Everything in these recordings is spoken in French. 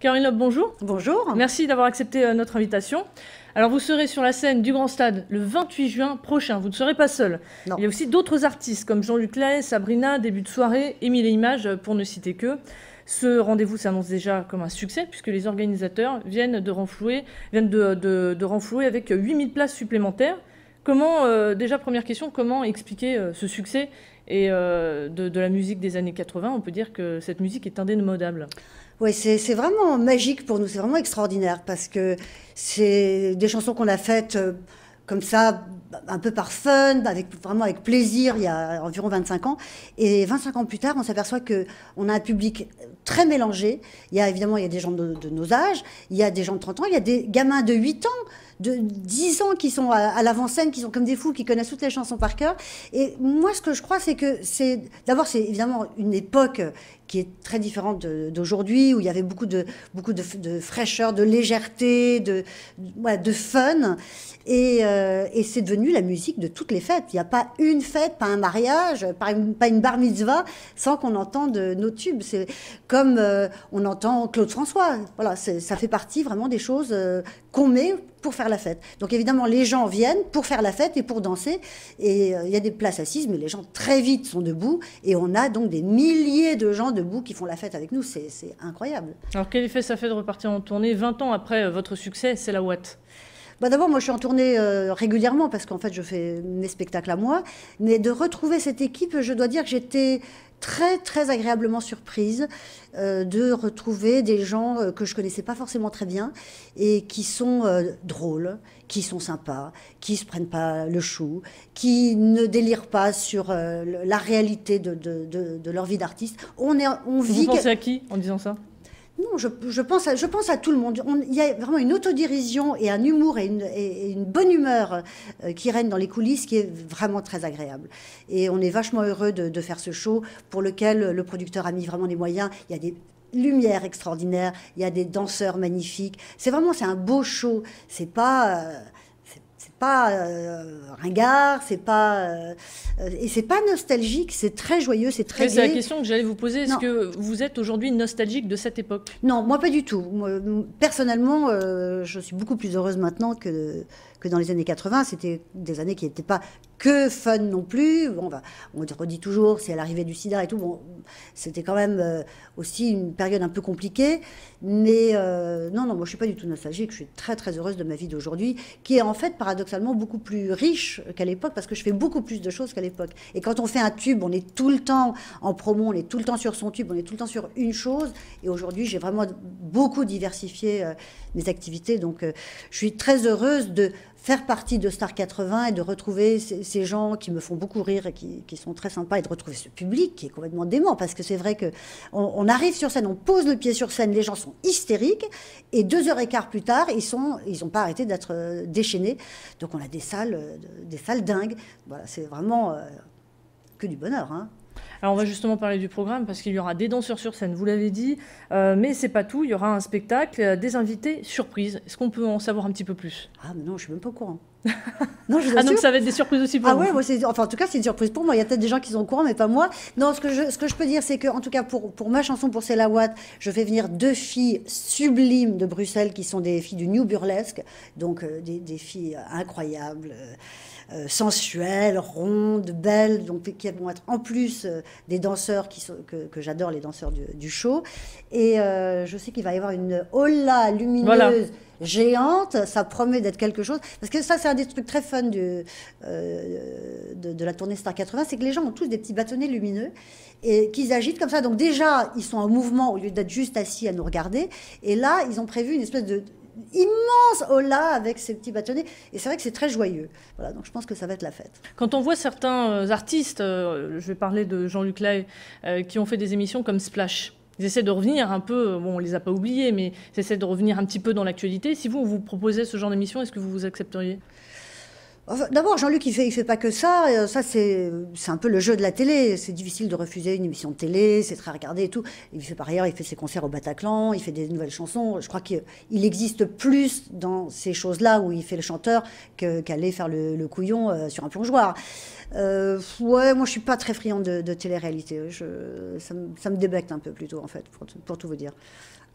Caroline bonjour. Bonjour. Merci d'avoir accepté euh, notre invitation. Alors vous serez sur la scène du Grand Stade le 28 juin prochain. Vous ne serez pas seul. Il y a aussi d'autres artistes comme Jean-Luc Lay, Sabrina, Début de soirée, Émile et Images, euh, pour ne citer que. Ce rendez-vous s'annonce déjà comme un succès puisque les organisateurs viennent de renflouer, viennent de, avec 8000 places supplémentaires. Comment, euh, déjà première question, comment expliquer ce succès et de, la musique des années 80 On peut dire que cette musique est indémodable. Oui, c'est vraiment magique pour nous, c'est vraiment extraordinaire parce que c'est des chansons qu'on a faites euh, comme ça, un peu par fun, avec, vraiment avec plaisir, il y a environ 25 ans. Et 25 ans plus tard, on s'aperçoit qu'on a un public très mélangé. Il y a évidemment il y a des gens de, de, nos âges, il y a des gens de 30 ans, il y a des gamins de 8 ans de 10 ans qui sont à, l'avant-scène, qui sont comme des fous, qui connaissent toutes les chansons par cœur. Et moi, ce que je crois, c'est que c'est. D'abord, c'est évidemment une époque qui est très différente d'aujourd'hui, où il y avait beaucoup de, beaucoup de, fraîcheur, de légèreté, de, de, fun. Euh, et, c'est devenu la musique de toutes les fêtes. Il n'y a pas une fête, pas un mariage, pas une, pas une bar mitzvah, sans qu'on entende nos tubes. C'est comme euh, on entend Claude François. Voilà, ça fait partie vraiment des choses euh, qu'on met pour faire la fête. Donc évidemment, les gens viennent pour faire la fête et pour danser. Et euh, il y a des places assises, mais les gens très vite sont debout. Et on a donc des milliers de gens debout qui font la fête avec nous. C'est incroyable. Alors quel effet ça fait de repartir en tournée 20 ans après euh, votre succès C'est la Watt bah D'abord, moi, je suis en tournée euh, régulièrement parce qu'en fait, je fais mes spectacles à moi. Mais de retrouver cette équipe, je dois dire que j'étais très très agréablement surprise euh, de retrouver des gens euh, que je connaissais pas forcément très bien et qui sont drôles, qui sont sympas, qui se prennent pas le chou, qui ne délirent pas sur la réalité de, de, de, leur vie d'artiste. On est on vit. Vous pensez à qui en disant ça non, je, pense à, je pense à tout le monde. Il y a vraiment une autodirision et un humour et une, bonne humeur euh, qui règne dans les coulisses qui est vraiment très agréable. Et on est vachement heureux de, faire ce show pour lequel le producteur a mis vraiment les moyens. Il y a des lumières extraordinaires, il y a des danseurs magnifiques. C'est vraiment c'est un beau show. C'est pas. Euh, pas euh, ringard, c'est pas euh, et c'est pas nostalgique, c'est très joyeux, c'est très. C'est la question que j'allais vous poser. Est-ce que vous êtes aujourd'hui nostalgique de cette époque Non, moi pas du tout. personnellement, euh, je suis beaucoup plus heureuse maintenant que que dans les années 80, c'était des années qui n'étaient pas que fun non plus. On bah, on redit toujours, c'est à l'arrivée du sida et tout. Bon, c'était quand même euh, aussi une période un peu compliquée. Mais euh, non, non, moi je suis pas du tout nostalgique. Je suis très très heureuse de ma vie d'aujourd'hui, qui est en fait paradoxalement beaucoup plus riche qu'à l'époque parce que je fais beaucoup plus de choses qu'à l'époque. Et quand on fait un tube, on est tout le temps en promo, on est tout le temps sur son tube, on est tout le temps sur une chose. Et aujourd'hui, j'ai vraiment beaucoup diversifié euh, mes activités. Donc je suis très heureuse de faire partie de Star 80 et de retrouver ces, gens qui me font beaucoup rire et qui, sont très sympas et de retrouver ce public qui est complètement dément parce que c'est vrai que on, arrive sur scène, on pose le pied sur scène, les gens sont hystériques et deux heures et quart plus tard, ils sont, ils n'ont pas arrêté d'être euh, déchaînés. Donc on a des salles, euh, des salles dingues. Voilà, c'est vraiment euh, que du bonheur. Hein. Alors on va justement parler du programme parce qu'il y aura des danseurs sur scène, vous l'avez dit, euh, mais c'est pas tout, il y aura un spectacle, euh, des invités surprise, Est-ce qu'on peut en savoir un petit peu plus Ah non, je suis même pas au courant. ah donc ça va être des surprises aussi pour ah vous. enfin en tout cas c'est une surprise pour moi. Il y a peut-être des gens qui sont au courant, mais pas moi. Non, ce que je, peux dire, c'est que en tout cas pour, ma chanson pour la Watt, je vais venir deux filles sublimes de Bruxelles qui sont des filles du New Burlesque, donc euh, des, filles incroyables. Euh, sensuelles, rondes, belles, donc qui vont être en plus euh, des danseurs qui que, j'adore, les danseurs du, show. Et euh, je sais qu'il va y avoir une hola lumineuse. Géante, ça promet d'être quelque chose. Parce que ça, c'est un des trucs très fun de, de la tournée Star 80, c'est que les gens ont tous des petits bâtonnets lumineux et qu'ils agitent comme ça. Donc déjà, ils sont en mouvement au lieu d'être juste assis à nous regarder. Et là, ils ont prévu une espèce de immense hola avec ces petits bâtonnets. Et c'est vrai que c'est très joyeux. Voilà, donc je pense que ça va être la fête. Quand on voit certains euh, artistes, euh, je vais parler de Jean-Luc Lay, euh, qui ont fait des émissions comme Splash. Ils essaient de revenir un peu, bon, on les a pas oubliés, mais ils essaient de revenir un petit peu dans l'actualité. Si vous, vous proposez ce genre d'émission, est-ce que vous vous accepteriez D'abord, Jean-Luc, il fait, il fait pas que ça. Euh, ça, c'est un peu le jeu de la télé. C'est difficile de refuser une émission de télé, c'est très regardé et tout. Il fait par ailleurs, il fait ses concerts au Bataclan, il fait des nouvelles chansons. Je crois qu'il existe plus dans ces choses-là où il fait le chanteur qu'aller faire le, couillon euh, sur un plongeoir. Euh, ouais, moi, je suis pas très friand de, télé-réalité. Ça, me débecte un peu plutôt, en fait, pour tout vous dire.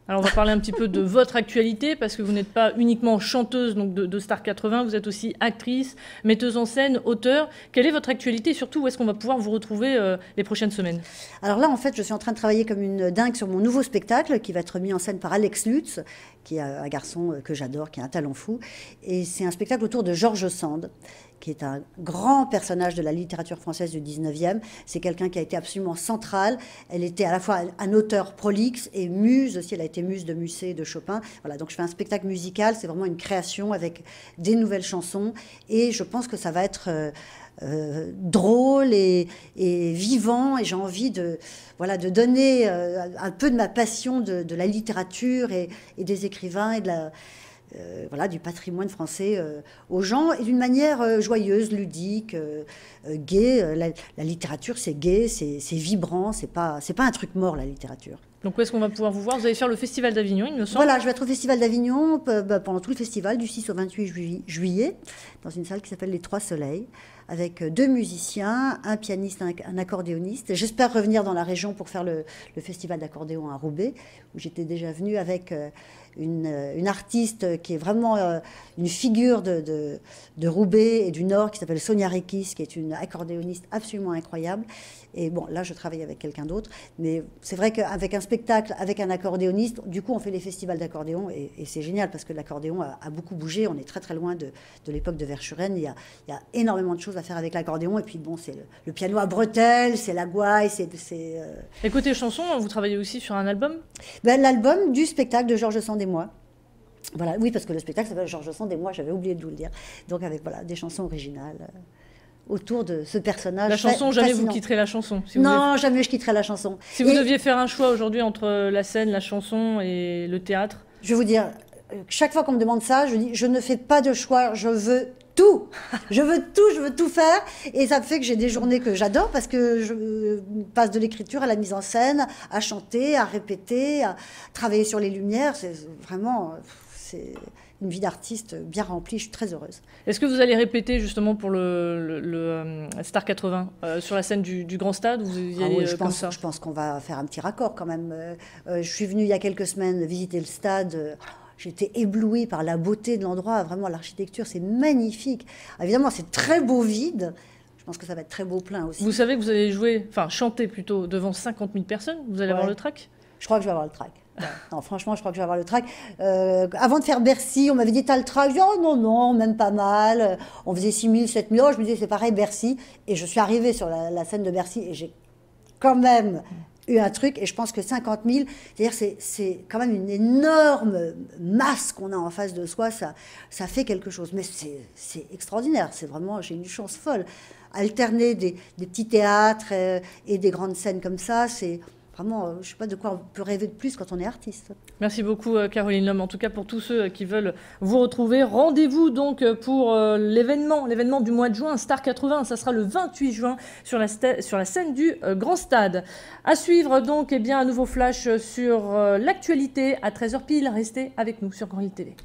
Alors on va parler un petit peu de votre actualité parce que vous n'êtes pas uniquement chanteuse donc de, Star 80, vous êtes aussi actrice, metteuse en scène, auteur. Quelle est votre actualité et surtout où est-ce qu'on va pouvoir vous retrouver euh, les prochaines semaines Alors là en fait je suis en train de travailler comme une dingue sur mon nouveau spectacle qui va être mis en scène par Alex Lutz qui est un garçon euh, que j'adore, qui a un talent fou. Et c'est un spectacle autour de Georges Sand qui est un grand personnage de la littérature française du 19e. C'est quelqu'un qui a été absolument central. Elle était à la fois un auteur prolixe et muse aussi. Elle a été muse de Musset, de Chopin. Voilà, donc je fais un spectacle musical. C'est vraiment une création avec des nouvelles chansons. Et je pense que ça va être euh, euh, drôle et, vivant. Et j'ai envie de, voilà, de donner euh, un peu de ma passion de, la littérature et, et des écrivains et de la euh, voilà, du patrimoine français euh, aux gens et d'une manière euh, joyeuse, ludique, gaie. La, littérature, c'est gay, c'est vibrant, c'est pas, pas un truc mort, la littérature. Donc où est-ce qu'on va pouvoir vous voir Vous allez faire le Festival d'Avignon, il me semble. Voilà, je vais être au Festival d'Avignon bah, pendant tout le festival, du 6 au 28 juillet, dans une salle qui s'appelle Les Trois Soleils avec deux musiciens, un pianiste, un, accordéoniste. J'espère revenir dans la région pour faire le, festival d'accordéon à Roubaix, où j'étais déjà venue avec euh, une, artiste qui est vraiment euh, une figure de, de, Roubaix et du Nord, qui s'appelle Sonia Rikis, qui est une accordéoniste absolument incroyable. Et bon, là, je travaille avec quelqu'un d'autre, mais c'est vrai qu'avec un spectacle, avec un accordéoniste, du coup, on fait les festivals d'accordéon, et, c'est génial, parce que l'accordéon a, beaucoup bougé, on est très très loin de, l'époque de Verschuren, il il y a énormément de choses faire avec l'accordéon. Et puis, bon, c'est le, piano à bretelles, c'est la gouaille, c'est. Euh. écoutez chansons vous travaillez aussi sur un album ben, L'album du spectacle de Georges Sand et moi. Voilà, oui, parce que le spectacle s'appelle Georges Sand et moi, j'avais oublié de vous le dire. Donc, avec voilà, des chansons originales euh, autour de ce personnage. La chanson, jamais vous quitterez la chanson. non, jamais je quitterai la chanson. Si vous deviez faire un choix aujourd'hui entre euh, la scène, la chanson et le théâtre Je vais vous dire, chaque fois qu'on me demande ça, je dis, je ne fais pas de choix, je veux tout. Je veux tout, je veux tout faire. Et ça fait que j'ai des journées que j'adore parce que je passe de l'écriture à la mise en scène, à chanter, à répéter, à travailler sur les lumières. C'est vraiment. C'est une vie d'artiste bien remplie. Je suis très heureuse. Est-ce que vous allez répéter justement pour le, euh, Star 80 euh, sur la scène du, Grand Stade ah euh, je, pense, je pense qu'on va faire un petit raccord quand même. je suis venue il y a quelques semaines visiter le stade J'étais éblouie par la beauté de l'endroit. Vraiment, l'architecture, c'est magnifique. Évidemment, c'est très beau vide. Je pense que ça va être très beau plein aussi. Vous savez que vous allez jouer, enfin chanter plutôt, devant 50 000 personnes. Vous allez avoir le track Je crois que je vais avoir le track. Non, franchement, je crois que je vais avoir le track. Euh, avant de faire Bercy, on m'avait dit, t'as le track Je dis, oh non, non, même pas mal. On faisait 6 000, 7 000. je me disais, c'est pareil, Bercy. Et je suis arrivée sur la, la scène de Bercy et j'ai quand même un truc, et je pense que 50 000, cest c'est quand même une énorme masse qu'on a en face de soi, ça, ça fait quelque chose. Mais c'est extraordinaire, c'est vraiment, j'ai une chance folle. Alterner des, petits théâtres euh, et des grandes scènes comme ça, c'est Vraiment, euh, je ne sais pas de quoi on peut rêver de plus quand on est artiste. Merci beaucoup, euh, Caroline Lhomme. En tout cas, pour tous ceux qui veulent vous retrouver, rendez-vous donc euh, pour l'événement, l'événement du mois de juin, Star 80. Ça sera le 28 juin sur la, sur la scène du Grand Stade. À suivre donc, et eh bien, un nouveau flash sur l'actualité à 13h pile. Restez avec nous sur Grand TV.